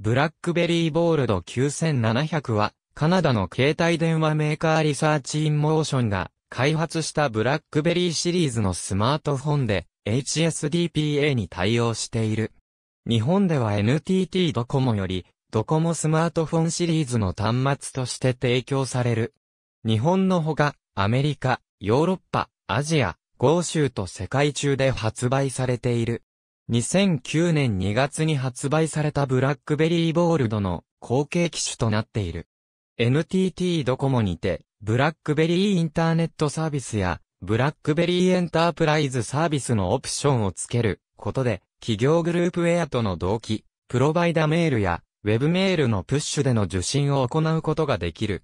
ブラックベリーボールド9700は、カナダの携帯電話メーカーリサーチインモーションが開発したブラックベリーシリーズのスマートフォンで HSDPA に対応している。日本では NTT ドコモよりドコモスマートフォンシリーズの端末として提供される。日本のほかアメリカ、ヨーロッパ、アジア、豪州と世界中で発売されている。2009年2月に発売されたブラックベリーボールドの後継機種となっている。NTT ドコモにて、ブラックベリーインターネットサービスや、ブラックベリーエンタープライズサービスのオプションをつけることで、企業グループウェアとの同期、プロバイダメールや、ウェブメールのプッシュでの受信を行うことができる。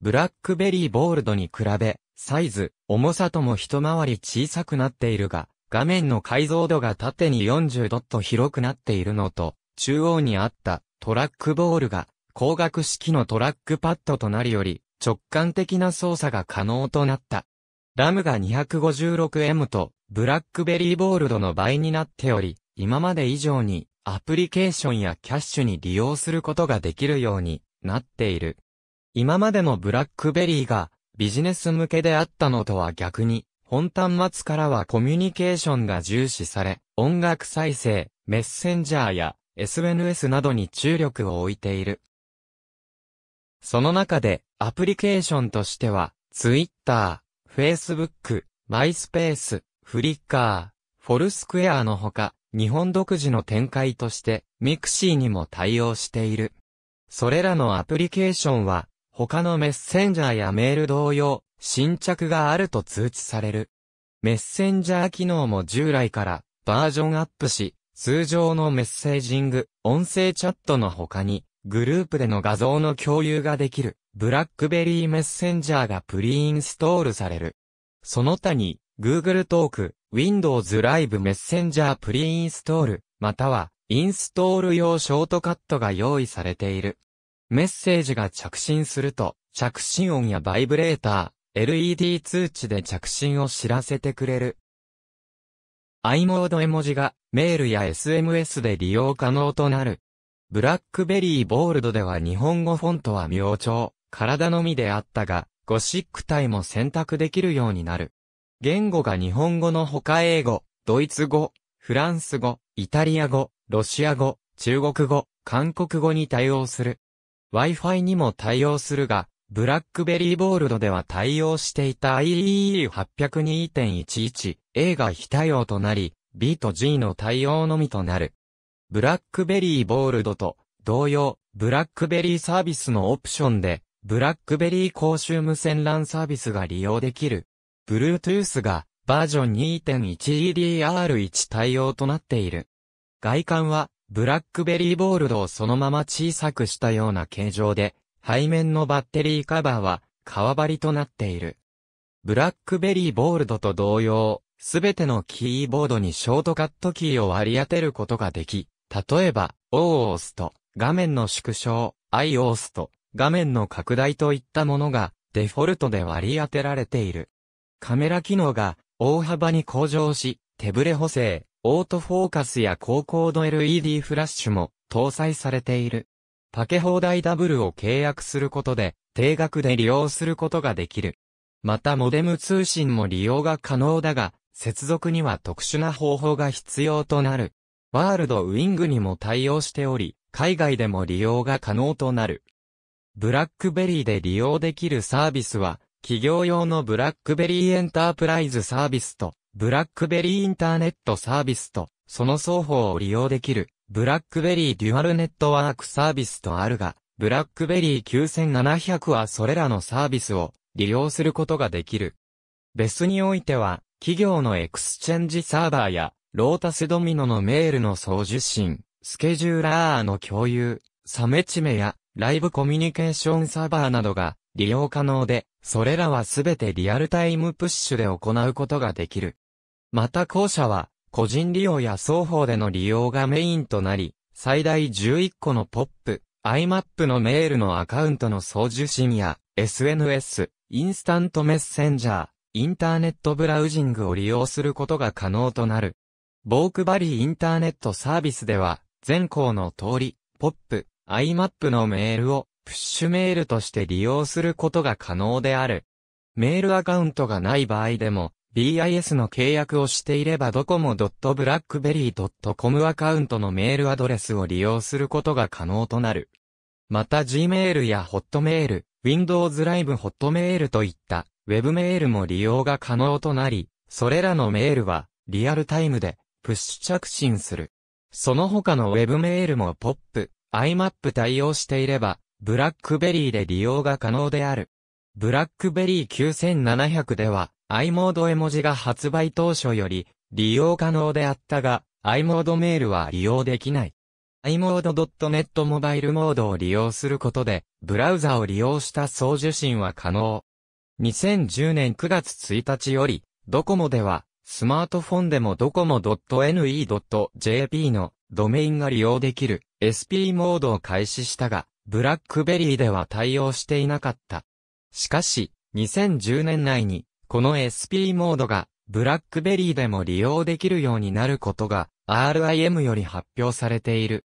ブラックベリーボールドに比べ、サイズ、重さとも一回り小さくなっているが、画面の解像度が縦に40度と広くなっているのと、中央にあったトラックボールが光学式のトラックパッドとなるより直感的な操作が可能となった。ラムが 256M とブラックベリーボールドの倍になっており、今まで以上にアプリケーションやキャッシュに利用することができるようになっている。今までのブラックベリーがビジネス向けであったのとは逆に本端末からはコミュニケーションが重視され、音楽再生、メッセンジャーや SNS などに注力を置いている。その中で、アプリケーションとしては、Twitter、Facebook、MySpace、Flickr、Foursquare のほか、日本独自の展開として、Mixi にも対応している。それらのアプリケーションは、他のメッセンジャーやメール同様、新着があると通知される。メッセンジャー機能も従来からバージョンアップし、通常のメッセージング、音声チャットの他に、グループでの画像の共有ができる、ブラックベリーメッセンジャーがプリインストールされる。その他に、Google トーク、Windows Live メッセンジャープリインストール、または、インストール用ショートカットが用意されている。メッセージが着信すると、着信音やバイブレーター、LED 通知で着信を知らせてくれる。i モード絵文字がメールや SMS で利用可能となる。ブラックベリーボールドでは日本語フォントは明朝、体のみであったが、ゴシック体も選択できるようになる。言語が日本語の他英語、ドイツ語、フランス語、イタリア語、ロシア語、中国語、韓国語に対応する。Wi-Fi にも対応するが、ブラックベリーボールドでは対応していた IEE802.11、A が非対応となり、B と G の対応のみとなる。ブラックベリーボールドと同様、ブラックベリーサービスのオプションで、ブラックベリー公衆無線 LAN サービスが利用できる。Bluetooth がバージョン 2.1EDR1 対応となっている。外観は、ブラックベリーボールドをそのまま小さくしたような形状で、背面のバッテリーカバーは、革張りとなっている。ブラックベリーボールドと同様、すべてのキーボードにショートカットキーを割り当てることができ、例えば、O を押すと、画面の縮小、I を押すと、画面の拡大といったものが、デフォルトで割り当てられている。カメラ機能が、大幅に向上し、手ブレ補正、オートフォーカスや高高度 LED フラッシュも、搭載されている。かけ放題ダブルを契約することで、定額で利用することができる。またモデム通信も利用が可能だが、接続には特殊な方法が必要となる。ワールドウィングにも対応しており、海外でも利用が可能となる。ブラックベリーで利用できるサービスは、企業用のブラックベリーエンタープライズサービスと、ブラックベリーインターネットサービスと、その双方を利用できるブラックベリーデュアルネットワークサービスとあるが、ブラックベリー9700はそれらのサービスを利用することができる。別においては、企業のエクスチェンジサーバーや、ロータスドミノのメールの送受信、スケジューラーの共有、サメチメや、ライブコミュニケーションサーバーなどが利用可能で、それらはすべてリアルタイムプッシュで行うことができる。また後者は、個人利用や双方での利用がメインとなり、最大11個の POP、IMAP のメールのアカウントの送受信や、SNS、インスタントメッセンジャー、インターネットブラウジングを利用することが可能となる。ボークバリーインターネットサービスでは、前項の通り、POP、IMAP のメールを、プッシュメールとして利用することが可能である。メールアカウントがない場合でも、BIS の契約をしていればドコモ .blackberry.com アカウントのメールアドレスを利用することが可能となる。また Gmail や Hotmail、Windows Live Hotmail といったウェブメールも利用が可能となり、それらのメールはリアルタイムでプッシュ着信する。その他のウェブメールも POP、IMAP 対応していれば、BlackBerry で利用が可能である。BlackBerry 9700では、i モード絵文字が発売当初より利用可能であったが、i モードメールは利用できない。iMode.net モバイルモードを利用することで、ブラウザを利用した送受信は可能。2010年9月1日より、ドコモでは、スマートフォンでもドコモ .ne.jp のドメインが利用できる SP モードを開始したが、ブラックベリーでは対応していなかった。しかし、2010年内にこの SP モードが、ブラックベリーでも利用できるようになることが、RIM より発表されている。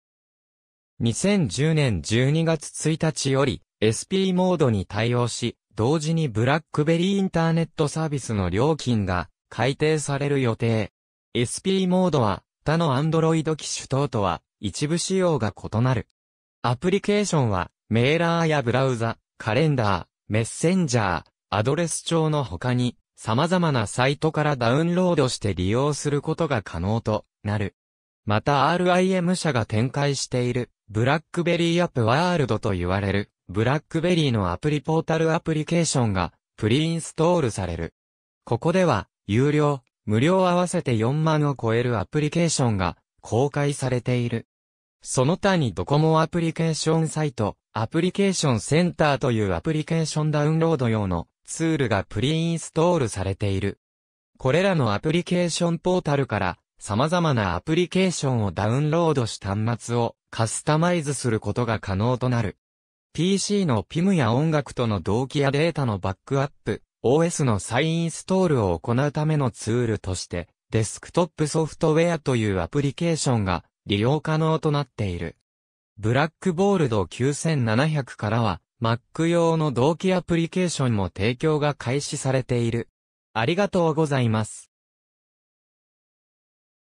2010年12月1日より、SP モードに対応し、同時にブラックベリーインターネットサービスの料金が改定される予定。SP モードは、他の Android 機種等とは一部仕様が異なる。アプリケーションは、メーラーやブラウザ、カレンダー、メッセンジャー、アドレス帳の他に、様々なサイトからダウンロードして利用することが可能となる。また RIM 社が展開している、ブラックベリーアップワールドと言われる、ブラックベリーのアプリポータルアプリケーションが、プリインストールされる。ここでは、有料、無料合わせて4万を超えるアプリケーションが公開されている。その他にドコモアプリケーションサイト、アプリケーションセンターというアプリケーションダウンロード用のツールがプリインストールされている。これらのアプリケーションポータルから様々なアプリケーションをダウンロードし端末をカスタマイズすることが可能となる。PC の PIM や音楽との同期やデータのバックアップ、OS の再インストールを行うためのツールとして、デスクトップソフトウェアというアプリケーションが利用可能となっている。ブラックボールド9700からは、Mac 用の同期アプリケーションも提供が開始されている。ありがとうございます。